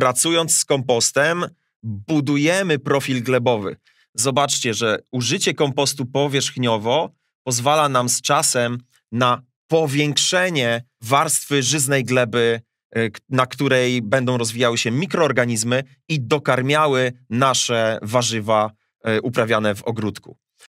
pracując z kompostem, budujemy profil glebowy. Zobaczcie, że użycie kompostu powierzchniowo pozwala nam z czasem na powiększenie warstwy żyznej gleby, y, na której będą rozwijały się mikroorganizmy i dokarmiały nasze warzywa y, uprawiane w ogródku.